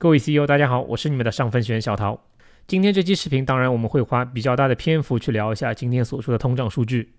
各位 CEO，大家好，我是你们的上分学员小陶。今天这期视频，当然我们会花比较大的篇幅去聊一下今天所说的通胀数据。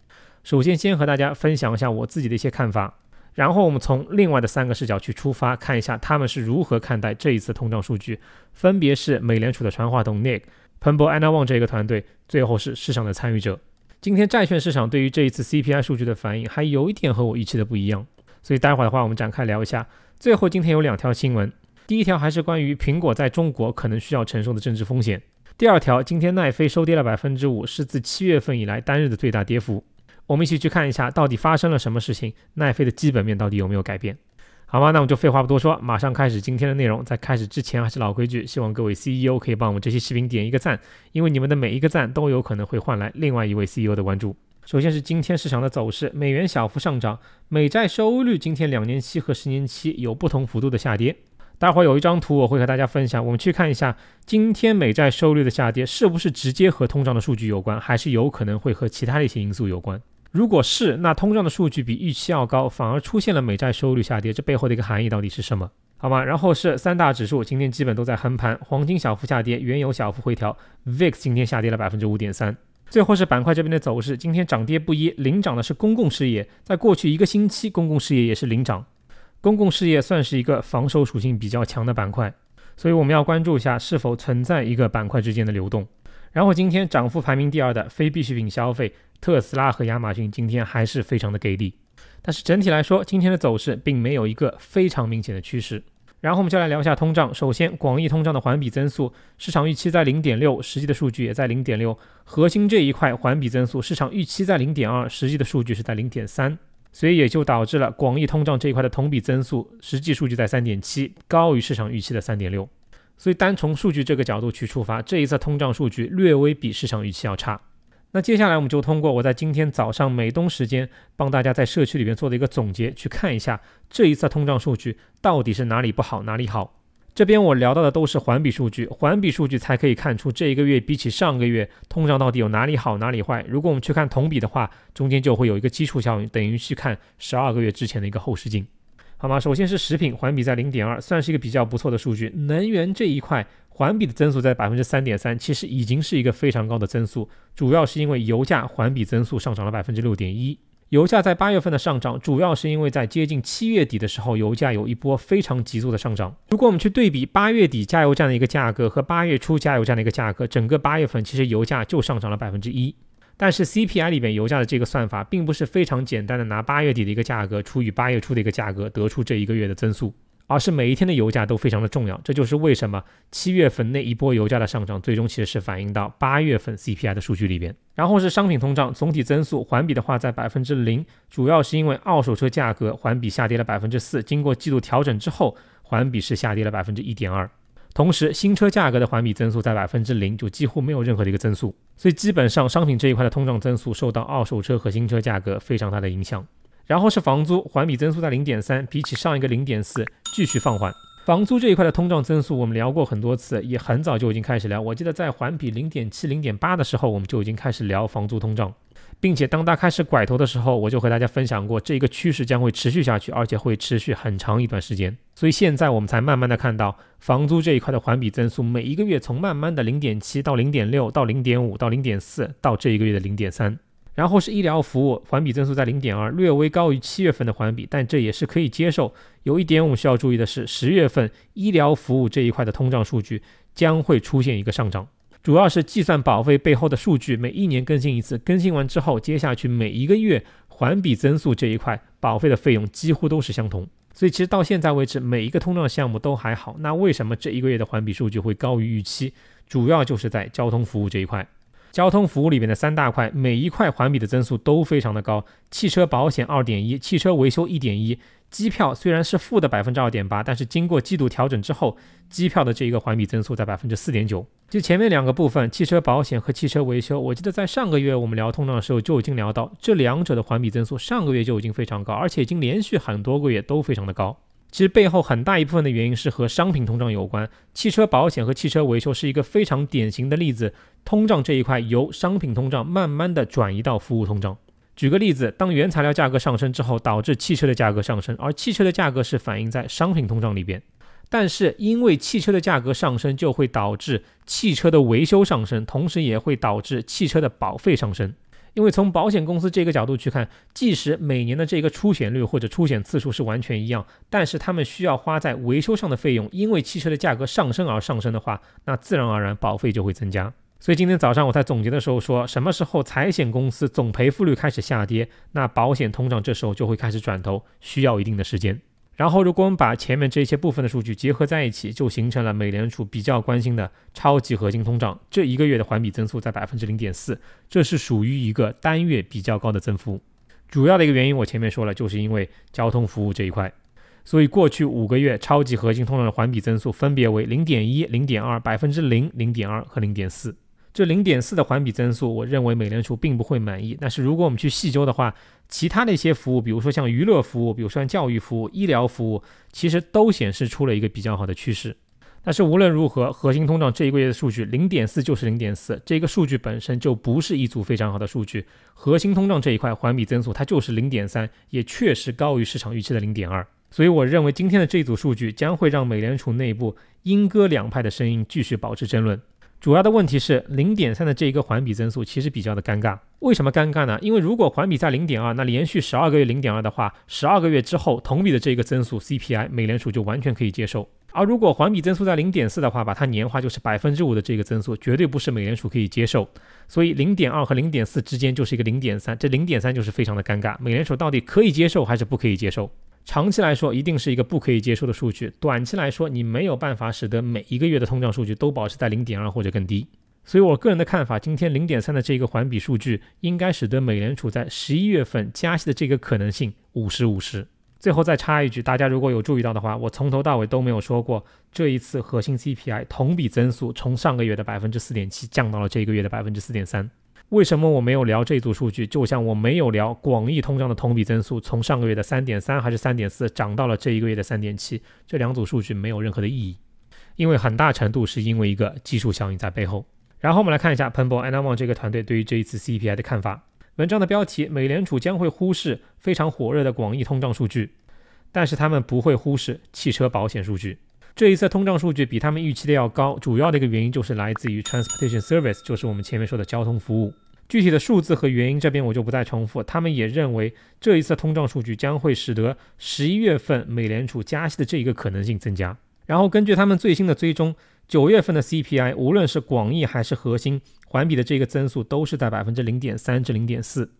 首先，先和大家分享一下我自己的一些看法，然后我们从另外的三个视角去出发，看一下他们是如何看待这一次通胀数据。分别是美联储的传话筒 Nick、彭博 a n a 这一个团队，最后是市场的参与者。今天债券市场对于这一次 CPI 数据的反应，还有一点和我预期的不一样，所以待会儿的话，我们展开聊一下。最后，今天有两条新闻。第一条还是关于苹果在中国可能需要承受的政治风险。第二条，今天奈飞收跌了百分之五，是自七月份以来单日的最大跌幅。我们一起去看一下，到底发生了什么事情？奈飞的基本面到底有没有改变？好吗？那我们就废话不多说，马上开始今天的内容。在开始之前，还是老规矩，希望各位 CEO 可以帮我们这期视频点一个赞，因为你们的每一个赞都有可能会换来另外一位 CEO 的关注。首先是今天市场的走势，美元小幅上涨，美债收益率今天两年期和十年期有不同幅度的下跌。待会儿有一张图，我会和大家分享。我们去看一下，今天美债收益率的下跌是不是直接和通胀的数据有关，还是有可能会和其他的一些因素有关？如果是，那通胀的数据比预期要高，反而出现了美债收益率下跌，这背后的一个含义到底是什么？好吗？然后是三大指数今天基本都在横盘，黄金小幅下跌，原油小幅回调，VIX 今天下跌了百分之五点三。最后是板块这边的走势，今天涨跌不一，领涨的是公共事业，在过去一个星期，公共事业也是领涨。公共事业算是一个防守属性比较强的板块，所以我们要关注一下是否存在一个板块之间的流动。然后今天涨幅排名第二的非必需品消费，特斯拉和亚马逊今天还是非常的给力。但是整体来说，今天的走势并没有一个非常明显的趋势。然后我们就来聊一下通胀。首先，广义通胀的环比增速，市场预期在零点六，实际的数据也在零点六。核心这一块环比增速，市场预期在零点二，实际的数据是在零点三。所以也就导致了广义通胀这一块的同比增速实际数据在三点七，高于市场预期的三点六。所以单从数据这个角度去出发，这一次通胀数据略微比市场预期要差。那接下来我们就通过我在今天早上美东时间帮大家在社区里面做的一个总结，去看一下这一次通胀数据到底是哪里不好，哪里好。这边我聊到的都是环比数据，环比数据才可以看出这一个月比起上个月通胀到底有哪里好哪里坏。如果我们去看同比的话，中间就会有一个基础效应，等于去看十二个月之前的一个后视镜，好吗？首先是食品环比在零点二，算是一个比较不错的数据。能源这一块环比的增速在百分之三点三，其实已经是一个非常高的增速，主要是因为油价环比增速上涨了百分之六点一。油价在八月份的上涨，主要是因为在接近七月底的时候，油价有一波非常急速的上涨。如果我们去对比八月底加油站的一个价格和八月初加油站的一个价格，整个八月份其实油价就上涨了百分之一。但是 CPI 里面油价的这个算法，并不是非常简单的拿八月底的一个价格除以八月初的一个价格，得出这一个月的增速。而是每一天的油价都非常的重要，这就是为什么七月份那一波油价的上涨，最终其实是反映到八月份 CPI 的数据里边。然后是商品通胀总体增速环比的话，在百分之零，主要是因为二手车价格环比下跌了百分之四，经过季度调整之后，环比是下跌了百分之一点二。同时，新车价格的环比增速在百分之零，就几乎没有任何的一个增速。所以基本上商品这一块的通胀增速受到二手车和新车价格非常大的影响。然后是房租环比增速在零点三，比起上一个零点四继续放缓。房租这一块的通胀增速，我们聊过很多次，也很早就已经开始聊。我记得在环比零点七、零点八的时候，我们就已经开始聊房租通胀，并且当它开始拐头的时候，我就和大家分享过，这一个趋势将会持续下去，而且会持续很长一段时间。所以现在我们才慢慢的看到房租这一块的环比增速，每一个月从慢慢的零点七到零点六到零点五到零点四到这一个月的零点三。然后是医疗服务，环比增速在零点二，略微高于七月份的环比，但这也是可以接受。有一点我们需要注意的是，十月份医疗服务这一块的通胀数据将会出现一个上涨，主要是计算保费背后的数据，每一年更新一次，更新完之后，接下去每一个月环比增速这一块保费的费用几乎都是相同。所以其实到现在为止，每一个通胀项目都还好。那为什么这一个月的环比数据会高于预期？主要就是在交通服务这一块。交通服务里面的三大块，每一块环比的增速都非常的高。汽车保险二点一，汽车维修一点一，机票虽然是负的百分之二点八，但是经过季度调整之后，机票的这一个环比增速在百分之四点九。就前面两个部分，汽车保险和汽车维修，我记得在上个月我们聊通胀的时候就已经聊到，这两者的环比增速上个月就已经非常高，而且已经连续很多个月都非常的高。其实背后很大一部分的原因是和商品通胀有关。汽车保险和汽车维修是一个非常典型的例子。通胀这一块由商品通胀慢慢的转移到服务通胀。举个例子，当原材料价格上升之后，导致汽车的价格上升，而汽车的价格是反映在商品通胀里边。但是因为汽车的价格上升，就会导致汽车的维修上升，同时也会导致汽车的保费上升。因为从保险公司这个角度去看，即使每年的这个出险率或者出险次数是完全一样，但是他们需要花在维修上的费用，因为汽车的价格上升而上升的话，那自然而然保费就会增加。所以今天早上我在总结的时候说，什么时候财险公司总赔付率开始下跌，那保险通胀这时候就会开始转头，需要一定的时间。然后，如果我们把前面这些部分的数据结合在一起，就形成了美联储比较关心的超级核心通胀。这一个月的环比增速在百分之零点四，这是属于一个单月比较高的增幅。主要的一个原因，我前面说了，就是因为交通服务这一块。所以，过去五个月超级核心通胀的环比增速分别为零点一、零点二、百分之零、零点二和零点四。这零点四的环比增速，我认为美联储并不会满意。但是如果我们去细究的话，其他的一些服务，比如说像娱乐服务，比如说教育服务、医疗服务，其实都显示出了一个比较好的趋势。但是无论如何，核心通胀这一个月的数据零点四就是零点四，这个数据本身就不是一组非常好的数据。核心通胀这一块环比增速它就是零点三，也确实高于市场预期的零点二。所以我认为今天的这组数据将会让美联储内部鹰鸽两派的声音继续保持争论。主要的问题是零点三的这一个环比增速其实比较的尴尬。为什么尴尬呢？因为如果环比在零点二，那连续十二个月零点二的话，十二个月之后同比的这一个增速 CPI，美联储就完全可以接受。而如果环比增速在零点四的话，把它年化就是百分之五的这个增速，绝对不是美联储可以接受。所以零点二和零点四之间就是一个零点三，这零点三就是非常的尴尬。美联储到底可以接受还是不可以接受？长期来说，一定是一个不可以接受的数据。短期来说，你没有办法使得每一个月的通胀数据都保持在零点二或者更低。所以我个人的看法，今天零点三的这个环比数据，应该使得美联储在十一月份加息的这个可能性五十五十。最后再插一句，大家如果有注意到的话，我从头到尾都没有说过，这一次核心 CPI 同比增速从上个月的百分之四点七降到了这个月的百分之四点三。为什么我没有聊这组数据？就像我没有聊广义通胀的同比增速，从上个月的三点三还是三点四涨到了这一个月的三点七，这两组数据没有任何的意义，因为很大程度是因为一个基数效应在背后。然后我们来看一下 p e m b a l and Ammon 这个团队对于这一次 CPI 的看法。文章的标题：美联储将会忽视非常火热的广义通胀数据，但是他们不会忽视汽车保险数据。这一次通胀数据比他们预期的要高，主要的一个原因就是来自于 transportation service，就是我们前面说的交通服务。具体的数字和原因这边我就不再重复。他们也认为这一次通胀数据将会使得十一月份美联储加息的这一个可能性增加。然后根据他们最新的追踪，九月份的 CPI，无论是广义还是核心，环比的这个增速都是在百分之零点三至零点四。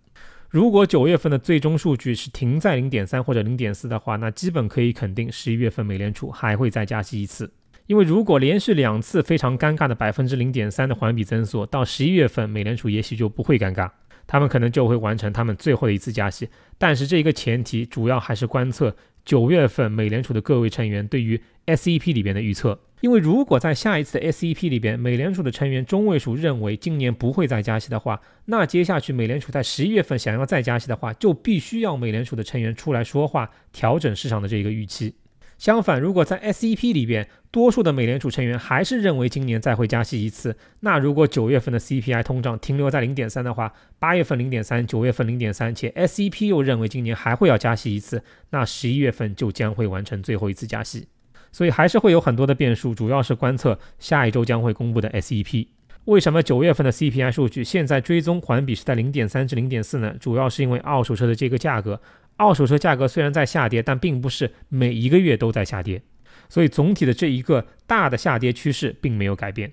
如果九月份的最终数据是停在零点三或者零点四的话，那基本可以肯定十一月份美联储还会再加息一次。因为如果连续两次非常尴尬的百分之零点三的环比增速，到十一月份美联储也许就不会尴尬，他们可能就会完成他们最后的一次加息。但是这一个前提主要还是观测九月份美联储的各位成员对于 SEP 里边的预测。因为如果在下一次 S E P 里边，美联储的成员中位数认为今年不会再加息的话，那接下去美联储在十一月份想要再加息的话，就必须要美联储的成员出来说话，调整市场的这个预期。相反，如果在 S E P 里边，多数的美联储成员还是认为今年再会加息一次，那如果九月份的 C P I 通胀停留在零点三的话，八月份零点三，九月份零点三，且 S E P 又认为今年还会要加息一次，那十一月份就将会完成最后一次加息。所以还是会有很多的变数，主要是观测下一周将会公布的 S E P。为什么九月份的 C P I 数据现在追踪环比是在零点三至零点四呢？主要是因为二手车的这个价格，二手车价格虽然在下跌，但并不是每一个月都在下跌，所以总体的这一个大的下跌趋势并没有改变。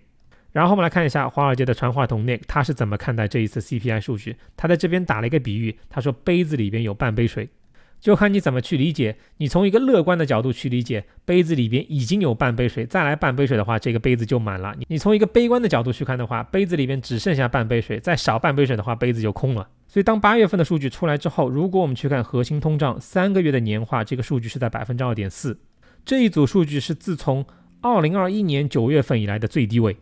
然后我们来看一下华尔街的传话筒 Nick 他是怎么看待这一次 C P I 数据？他在这边打了一个比喻，他说杯子里边有半杯水。就看你怎么去理解。你从一个乐观的角度去理解，杯子里边已经有半杯水，再来半杯水的话，这个杯子就满了。你从一个悲观的角度去看的话，杯子里边只剩下半杯水，再少半杯水的话，杯子就空了。所以当八月份的数据出来之后，如果我们去看核心通胀三个月的年化，这个数据是在百分之二点四，这一组数据是自从二零二一年九月份以来的最低位。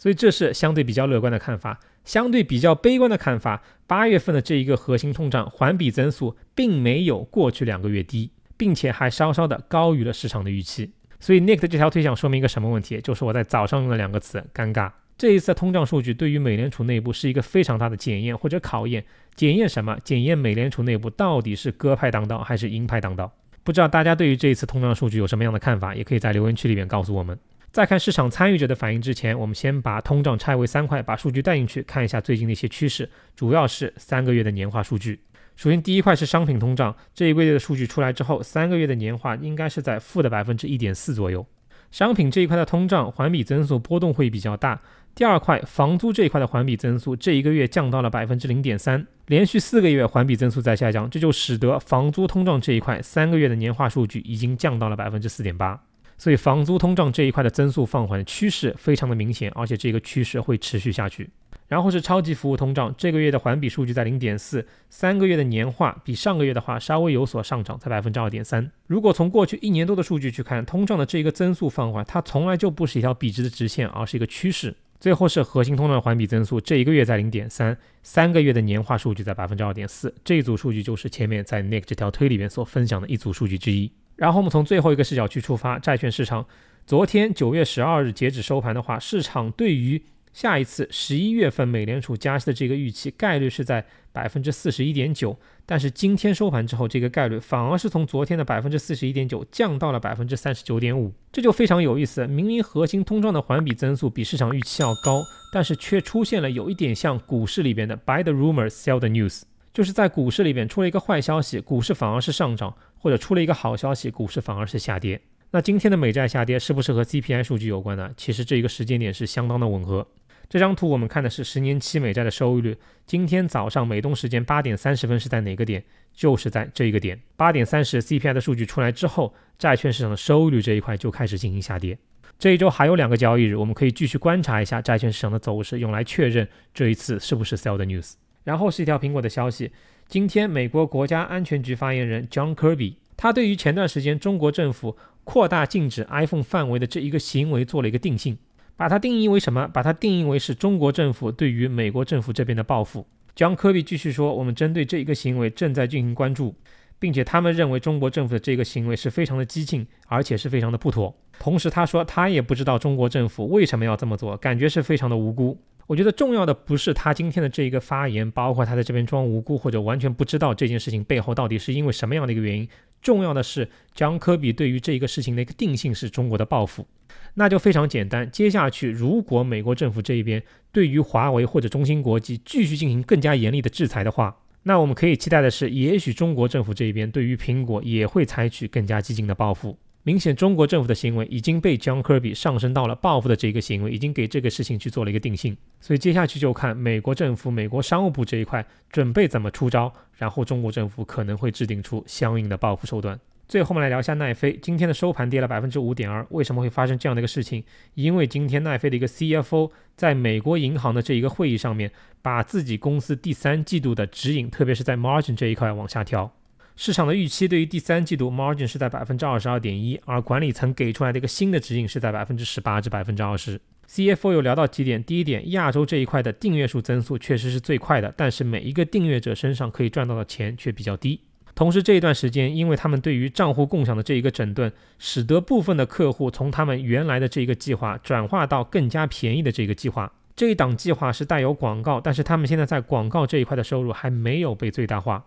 所以这是相对比较乐观的看法，相对比较悲观的看法。八月份的这一个核心通胀环比增速并没有过去两个月低，并且还稍稍的高于了市场的预期。所以 Nick 的这条推想说明一个什么问题？就是我在早上用的两个词，尴尬。这一次的通胀数据对于美联储内部是一个非常大的检验或者考验，检验什么？检验美联储内部到底是鸽派当道还是鹰派当道？不知道大家对于这一次通胀数据有什么样的看法，也可以在留言区里面告诉我们。在看市场参与者的反应之前，我们先把通胀拆为三块，把数据带进去看一下最近的一些趋势，主要是三个月的年化数据。首先，第一块是商品通胀，这一个月的数据出来之后，三个月的年化应该是在负的百分之一点四左右。商品这一块的通胀环比增速波动会比较大。第二块，房租这一块的环比增速，这一个月降到了百分之零点三，连续四个月环比增速在下降，这就使得房租通胀这一块三个月的年化数据已经降到了百分之四点八。所以房租通胀这一块的增速放缓的趋势非常的明显，而且这个趋势会持续下去。然后是超级服务通胀，这个月的环比数据在零点四，三个月的年化比上个月的话稍微有所上涨，在百分之二点三。如果从过去一年多的数据去看，通胀的这一个增速放缓，它从来就不是一条笔直的直线，而是一个趋势。最后是核心通胀环比增速，这一个月在零点三，三个月的年化数据在百分之二点四。这组数据就是前面在 Nick 这条推里面所分享的一组数据之一。然后我们从最后一个视角去出发，债券市场，昨天九月十二日截止收盘的话，市场对于下一次十一月份美联储加息的这个预期概率是在百分之四十一点九，但是今天收盘之后，这个概率反而是从昨天的百分之四十一点九降到了百分之三十九点五，这就非常有意思。明明核心通胀的环比增速比市场预期要高，但是却出现了有一点像股市里边的 “buy the rumors, sell the news”，就是在股市里边出了一个坏消息，股市反而是上涨。或者出了一个好消息，股市反而是下跌。那今天的美债下跌是不是和 CPI 数据有关呢？其实这一个时间点是相当的吻合。这张图我们看的是十年期美债的收益率。今天早上美东时间八点三十分是在哪个点？就是在这一个点。八点三十 CPI 的数据出来之后，债券市场的收益率这一块就开始进行下跌。这一周还有两个交易日，我们可以继续观察一下债券市场的走势，用来确认这一次是不是 sell 的 news。然后是一条苹果的消息。今天，美国国家安全局发言人 John Kirby，他对于前段时间中国政府扩大禁止 iPhone 范围的这一个行为做了一个定性，把它定义为什么？把它定义为是中国政府对于美国政府这边的报复。John Kirby 继续说，我们针对这一个行为正在进行关注，并且他们认为中国政府的这个行为是非常的激进，而且是非常的不妥。同时，他说他也不知道中国政府为什么要这么做，感觉是非常的无辜。我觉得重要的不是他今天的这一个发言，包括他在这边装无辜或者完全不知道这件事情背后到底是因为什么样的一个原因。重要的是，将科比对于这一个事情的一个定性是中国的报复，那就非常简单。接下去，如果美国政府这一边对于华为或者中芯国际继续进行更加严厉的制裁的话，那我们可以期待的是，也许中国政府这一边对于苹果也会采取更加激进的报复。明显，中国政府的行为已经被 r 科比上升到了报复的这个行为，已经给这个事情去做了一个定性。所以接下去就看美国政府、美国商务部这一块准备怎么出招，然后中国政府可能会制定出相应的报复手段。最后，我们来聊一下奈飞今天的收盘跌了百分之五点二，为什么会发生这样的一个事情？因为今天奈飞的一个 CFO 在美国银行的这一个会议上面，把自己公司第三季度的指引，特别是在 margin 这一块往下调。市场的预期对于第三季度 margin 是在百分之二十二点一，而管理层给出来的一个新的指引是在百分之十八至百分之二十。CFO 有聊到几点？第一点，亚洲这一块的订阅数增速确实是最快的，但是每一个订阅者身上可以赚到的钱却比较低。同时，这一段时间，因为他们对于账户共享的这一个整顿，使得部分的客户从他们原来的这一个计划转化到更加便宜的这个计划。这一档计划是带有广告，但是他们现在在广告这一块的收入还没有被最大化。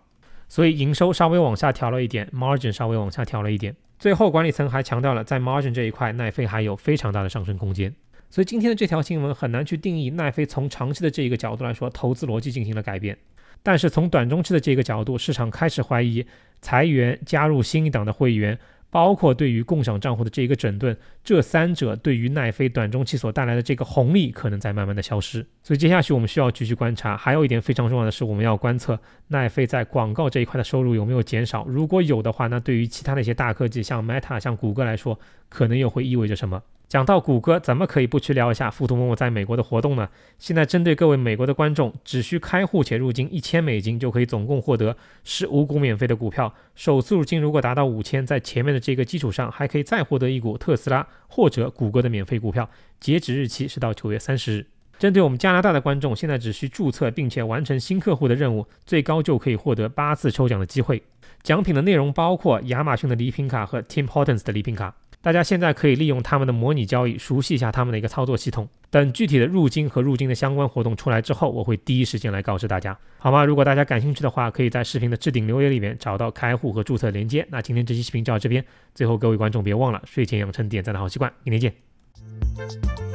所以营收稍微往下调了一点，margin 稍微往下调了一点。最后管理层还强调了，在 margin 这一块，奈飞还有非常大的上升空间。所以今天的这条新闻很难去定义奈飞从长期的这一个角度来说，投资逻辑进行了改变。但是从短中期的这个角度，市场开始怀疑裁员加入新一档的会员。包括对于共享账户的这一个整顿，这三者对于奈飞短中期所带来的这个红利可能在慢慢的消失，所以接下去我们需要继续观察。还有一点非常重要的是，我们要观测奈飞在广告这一块的收入有没有减少。如果有的话，那对于其他的一些大科技，像 Meta、像谷歌来说，可能又会意味着什么？讲到谷歌，怎么可以不去聊一下富途某某在美国的活动呢？现在针对各位美国的观众，只需开户且入金一千美金，就可以总共获得十五股免费的股票。首次入金如果达到五千，在前面的这个基础上，还可以再获得一股特斯拉或者谷歌的免费股票。截止日期是到九月三十日。针对我们加拿大的观众，现在只需注册并且完成新客户的任务，最高就可以获得八次抽奖的机会。奖品的内容包括亚马逊的礼品卡和 Tim Hortons 的礼品卡。大家现在可以利用他们的模拟交易，熟悉一下他们的一个操作系统。等具体的入金和入金的相关活动出来之后，我会第一时间来告知大家，好吗？如果大家感兴趣的话，可以在视频的置顶留言里面找到开户和注册连接。那今天这期视频就到这边。最后，各位观众别忘了睡前养成点赞的好习惯。明天见。